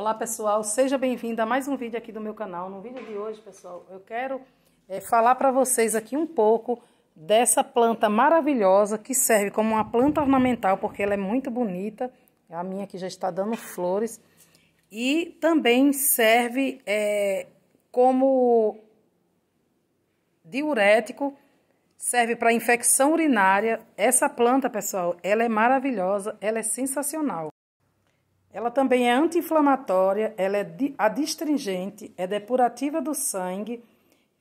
Olá pessoal, seja bem-vindo a mais um vídeo aqui do meu canal. No vídeo de hoje, pessoal, eu quero é, falar para vocês aqui um pouco dessa planta maravilhosa que serve como uma planta ornamental, porque ela é muito bonita. A minha aqui já está dando flores. E também serve é, como diurético, serve para infecção urinária. Essa planta, pessoal, ela é maravilhosa, ela é sensacional. Ela também é anti-inflamatória, ela é adstringente, é depurativa do sangue.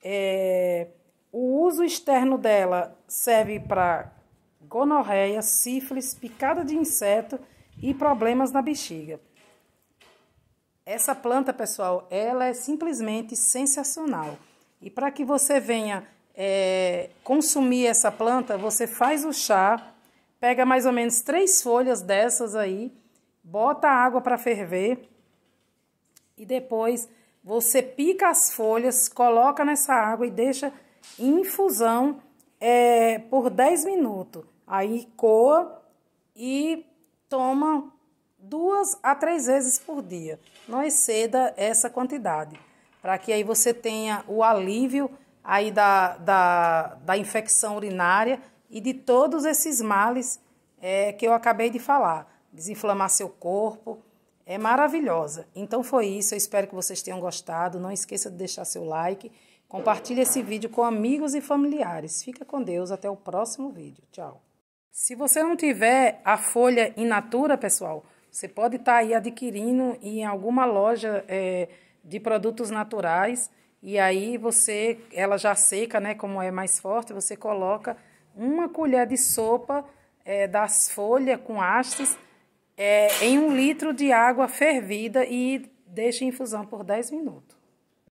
É... O uso externo dela serve para gonorreia, sífilis, picada de inseto e problemas na bexiga. Essa planta, pessoal, ela é simplesmente sensacional. E para que você venha é, consumir essa planta, você faz o chá, pega mais ou menos três folhas dessas aí bota a água para ferver e depois você pica as folhas, coloca nessa água e deixa em infusão é, por 10 minutos. Aí coa e toma duas a três vezes por dia. Não exceda essa quantidade, para que aí você tenha o alívio aí da, da, da infecção urinária e de todos esses males é, que eu acabei de falar desinflamar seu corpo. É maravilhosa. Então foi isso, eu espero que vocês tenham gostado. Não esqueça de deixar seu like, compartilhe esse vídeo com amigos e familiares. Fica com Deus, até o próximo vídeo. Tchau. Se você não tiver a folha in natura, pessoal, você pode estar tá aí adquirindo em alguma loja é, de produtos naturais e aí você, ela já seca, né? Como é mais forte, você coloca uma colher de sopa é, das folhas com hastes é, em um litro de água fervida e deixe infusão por 10 minutos.